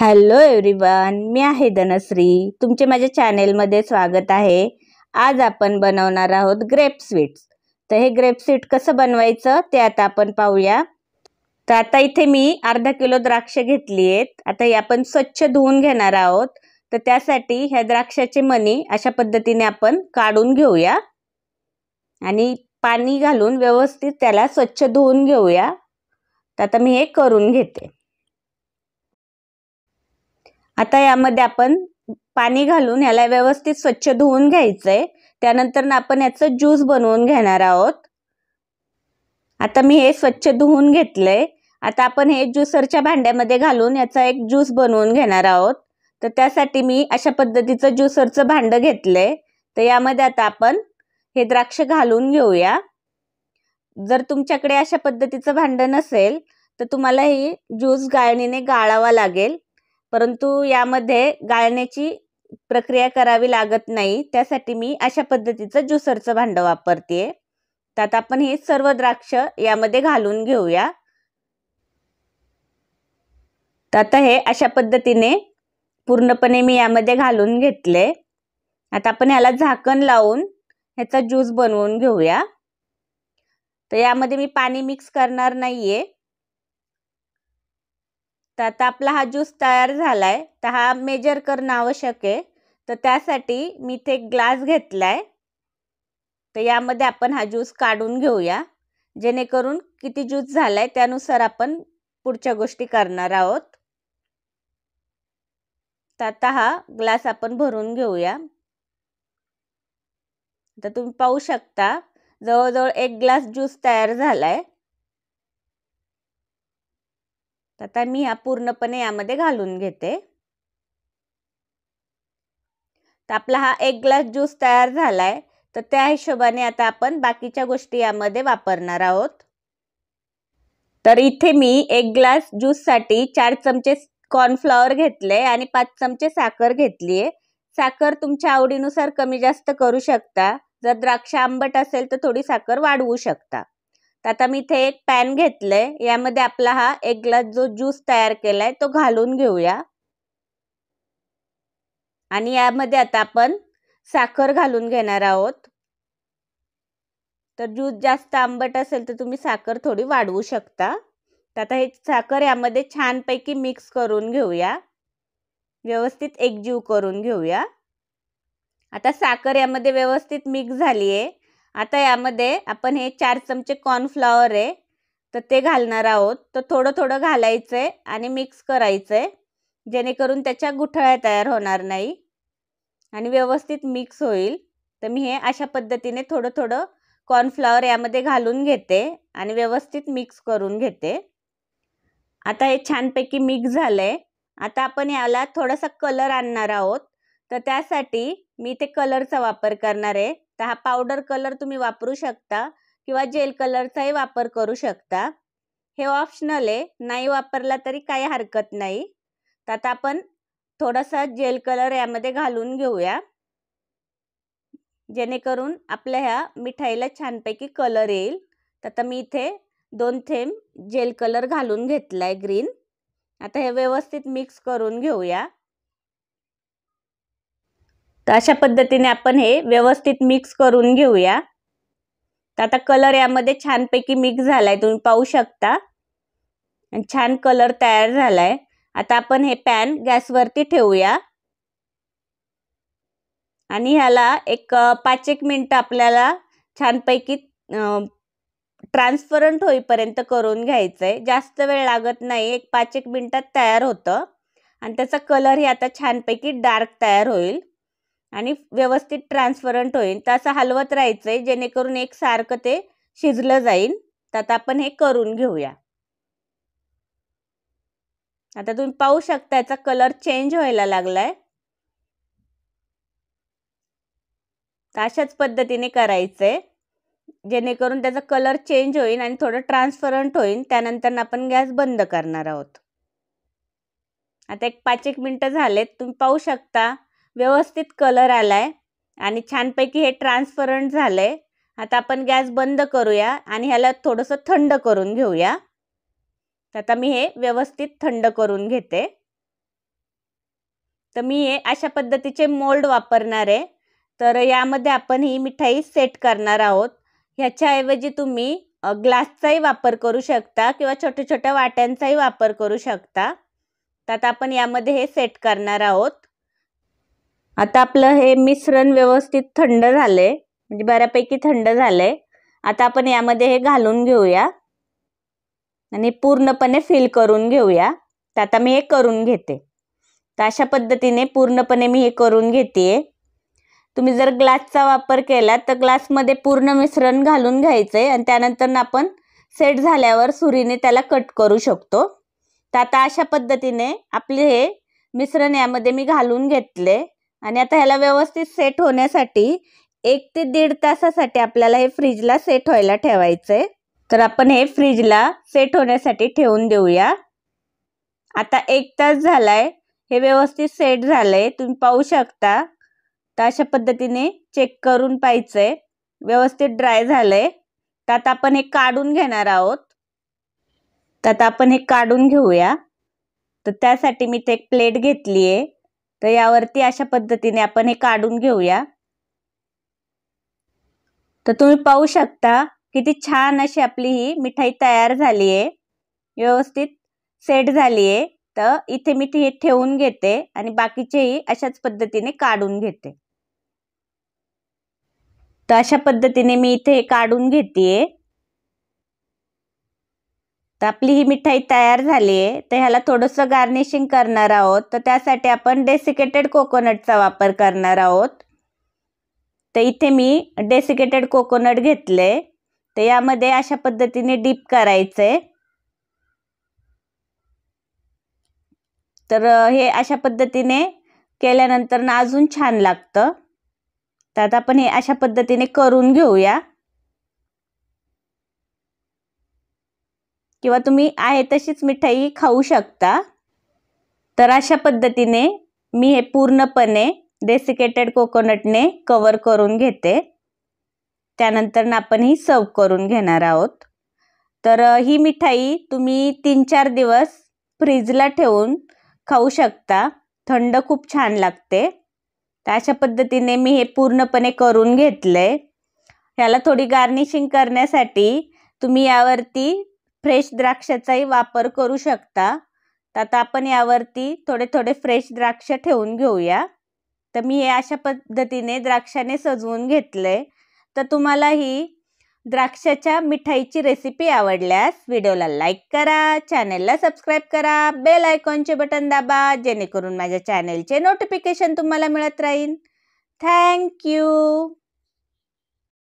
hello everyone मी आहे धनश्री तुमचे माझ्या चॅनेलमध्ये स्वागत आहे आज आपण बनवणार आहोत ग्रेप स्वीट्स तर हे ग्रेप स्वीट कसं बनवायचं ते आता आपण पाहूया तर आता इथे मी अर्धा किलो द्राक्ष घेतली आहेत आता हे आपण स्वच्छ धुवून घेणार आहोत तर त्यासाठी ह्या द्राक्षाचे मणी अशा पद्धतीने आपण काढून घेऊया आणि पाणी घालून व्यवस्थित त्याला स्वच्छ धुवून घेऊया तर आता मी हे करून घेते आता यामध्ये आपण पाणी घालून याला व्यवस्थित स्वच्छ धुवून घ्यायचं आहे त्यानंतर आपण याचं ज्यूस बनवून घेणार आहोत आता मी हे स्वच्छ धुवून घेतलंय आता आपण हे ज्युसरच्या भांड्यामध्ये घालून याचा एक ज्यूस बनवून घेणार आहोत तर त्यासाठी मी अशा पद्धतीचं ज्युसरचं भांडं घेतलंय तर यामध्ये आता आपण हे द्राक्ष घालून घेऊया जर तुमच्याकडे अशा पद्धतीचं भांडं नसेल तर तुम्हाला ही ज्यूस गाळणीने गाळावा लागेल परंतु यामध्ये गाळण्याची प्रक्रिया करावी लागत नाही त्यासाठी मी अशा पद्धतीचं ज्युसरचं भांडं वापरते त्यात आपण हे सर्व द्राक्ष यामध्ये घालून घेऊया आता हे अशा पद्धतीने पूर्णपणे मी यामध्ये घालून घेतले आता आपण याला झाकण लावून ह्याचा ज्यूस बनवून घेऊया तर यामध्ये मी पाणी मिक्स करणार नाही तर आता आपला हा ज्यूस तयार झाला आहे तर हा मेजर करणं आवश्यक आहे तर त्यासाठी मी इथे एक ग्लास घेतला आहे तर यामध्ये आपण हा ज्यूस काढून घेऊया जेणेकरून किती ज्यूस झाला आहे त्यानुसार आपण पुढच्या गोष्टी करणार आहोत तर आता हा ग्लास आपण भरून घेऊया तर तुम्ही पाहू शकता जवळजवळ एक ग्लास ज्यूस तयार झाला आहे तर आता मी ह्या पूर्णपणे यामध्ये घालून घेते तर आपला हा एक ग्लास ज्यूस तयार झाला आहे तर त्या हिशोबाने आता आपण बाकीच्या गोष्टी यामध्ये वापरणार आहोत तर इथे मी एक ग्लास ज्यूस साठी चार चमचे कॉर्नफ्लॉवर घेतले आणि पाच चमचे साखर घेतली आहे साखर तुमच्या आवडीनुसार कमी जास्त करू शकता जर द्राक्ष आंबट असेल तर थोडी साखर वाढवू शकता आता मी इथे एक पॅन घेतलं यामध्ये आपला हा एक ग्लास जो ज्यूस तयार केलाय तो घालून घेऊया आणि यामध्ये आता आपण साखर घालून घेणार आहोत तर ज्यूस जास्त आंबट असेल तर तुम्ही साखर थोडी वाढवू शकता तर आता हे साखर यामध्ये छानपैकी मिक्स करून घेऊया व्यवस्थित एकजीव करून घेऊया आता साखर यामध्ये व्यवस्थित मिक्स झाली आहे आता यामध्ये आपण हे चार चमचे कॉर्नफ्लॉवर आहे तर ते घालणार आहोत तर थोडं थोडं घालायचं आहे आणि मिक्स करायचं आहे जेणेकरून त्याच्या गुठळ्या तयार होणार नाही आणि व्यवस्थित मिक्स होईल तर मी हे अशा पद्धतीने थोडं थोडं कॉर्नफ्लॉवर यामध्ये घालून घेते आणि व्यवस्थित मिक्स करून घेते आता हे छानपैकी मिक्स झालं आहे आता आपण याला थोडासा कलर आणणार आहोत तर त्यासाठी मी इथे कलरचा वापर करणार आहे तर हा पावडर कलर तुम्ही वापरू शकता किंवा जेल कलरचाही वापर करू शकता हे ऑप्शनल आहे नाही वापरला तरी काही हरकत नाही तर आता आपण थोडासा जेल कलर यामध्ये घालून घेऊया जेणेकरून आपल्या ह्या मिठाईला छानपैकी कलर येईल तर आता मी इथे दोन थेंब जेल कलर घालून घेतला आहे ग्रीन आता हे व्यवस्थित मिक्स करून घेऊया तर अशा पद्धतीने आपण हे व्यवस्थित मिक्स करून घेऊया तर आता कलर यामध्ये छानपैकी मिक्स झाला आहे तुम्ही पाहू शकता आणि छान कलर तयार झाला आहे आता आपण हे पॅन गॅसवरती ठेवूया आणि ह्याला एक पाच एक मिनटं आपल्याला छानपैकी ट्रान्सपरंट होईपर्यंत करून घ्यायचं आहे जास्त वेळ लागत नाही एक पाच एक मिनटात तयार होतं आणि त्याचा कलर हे आता छानपैकी डार्क तयार होईल आणि व्यवस्थित ट्रान्सपरंट होईल तर असं हलवत राहायचं आहे जेणेकरून एक सारखं ते शिजलं जाईल तर आता आपण हे करून घेऊया आता तुम्ही पाहू शकता याचा कलर चेंज व्हायला लागलाय अशाच पद्धतीने करायचंय जेणेकरून त्याचा कलर चेंज होईल आणि थोडं ट्रान्सपरंट होईल त्यानंतर आपण गॅस बंद करणार आहोत आता एक पाच एक मिनटं झालेत तुम्ही पाहू शकता व्यवस्थित कलर आला आहे आणि छानपैकी हे ट्रान्सपरंट झालं आहे आता आपण गॅस बंद करूया आणि ह्याला थोडंसं थंड करून घेऊया तर आता मी हे व्यवस्थित थंड करून घेते तर मी हे अशा पद्धतीचे मोल्ड वापरणार आहे तर यामध्ये आपण ही मिठाई सेट करणार आहोत ह्याच्याऐवजी तुम्ही ग्लासचाही वापर करू शकता किंवा छोट्या छोट्या वाट्यांचाही वापर करू शकता तर आता आपण यामध्ये हे सेट करणार आहोत आता आपलं हे मिश्रण व्यवस्थित थंड झालं आहे म्हणजे बऱ्यापैकी थंड झालं आहे आता आपण यामध्ये हे घालून घेऊया आणि पूर्णपणे फिल करून घेऊया तर आता मी हे करून घेते तर अशा पद्धतीने पूर्णपणे मी हे करून घेते तुम्ही जर ग्लासचा वापर केला तर ग्लासमध्ये पूर्ण मिश्रण घालून घ्यायचं आहे आणि त्यानंतर आपण सेट झाल्यावर सुरीने त्याला कट करू शकतो तर आता अशा पद्धतीने आपले हे मिश्रण यामध्ये मी घालून घेतले आणि आता ह्याला व्यवस्थित सेट होण्यासाठी एक ते दीड तासासाठी आपल्याला हे फ्रीजला सेट व्हायला ठेवायचं आहे तर आपण हे फ्रीजला सेट होण्यासाठी ठेवून देऊया आता एक तास झाला हे व्यवस्थित सेट झालं आहे तुम्ही पाहू शकता तर अशा पद्धतीने चेक करून पाहिजे व्यवस्थित ड्राय झालं आहे तर आता आपण हे काढून घेणार आहोत तर आता आपण हे काढून घेऊया तर त्यासाठी मी ते एक प्लेट घेतली आहे तर यावरती अशा पद्धतीने आपण हे काढून घेऊया तर तुम्ही पाहू शकता किती छान अशी आपली ही मिठाई तयार झाली आहे व्यवस्थित सेट झाली आहे तर इथे मी ती हे ठेवून घेते आणि बाकीचेही अशाच पद्धतीने काढून घेते तर अशा पद्धतीने मी इथे काढून घेते तर आपली ही मिठाई तयार झाली आहे तर ह्याला थोडंसं गार्निशिंग करणार आहोत तर त्यासाठी आपण डेसिकेटेड कोकोनटचा वापर करणार आहोत तर इथे मी डेसिकेटेड कोकोनट घेतले तर यामध्ये अशा पद्धतीने डीप करायचं आहे तर हे अशा पद्धतीने केल्यानंतर ना अजून छान लागतं तर आता आपण हे अशा पद्धतीने करून घेऊया किंवा तुम्ही आहे तशीच मिठाई खाऊ शकता तर अशा पद्धतीने मी हे पूर्णपणे डेसिकेटेड कोकोनटने कवर करून घेते त्यानंतर आपण ही सर्व करून घेणार आहोत तर ही मिठाई तुम्ही तीन चार दिवस फ्रीजला ठेवून खाऊ शकता थंड खूप छान लागते तर अशा पद्धतीने मी हे पूर्णपणे करून घेतलं आहे ह्याला थोडी गार्निशिंग करण्यासाठी तुम्ही यावरती फ्रेश द्राक्षाचाही वापर करू शकता तर आता आपण यावरती थोडे थोडे फ्रेश द्राक्ष ठेवून घेऊया तर मी हे अशा पद्धतीने द्राक्षाने सजवून घेतलं तर तुम्हाला ही द्राक्षाच्या मिठाईची रेसिपी आवडल्यास व्हिडिओला लाईक करा चॅनेलला सबस्क्राईब करा बेल आयकॉनचे बटन दाबा जेणेकरून माझ्या चॅनेलचे नोटिफिकेशन तुम्हाला मिळत राहील थँक्यू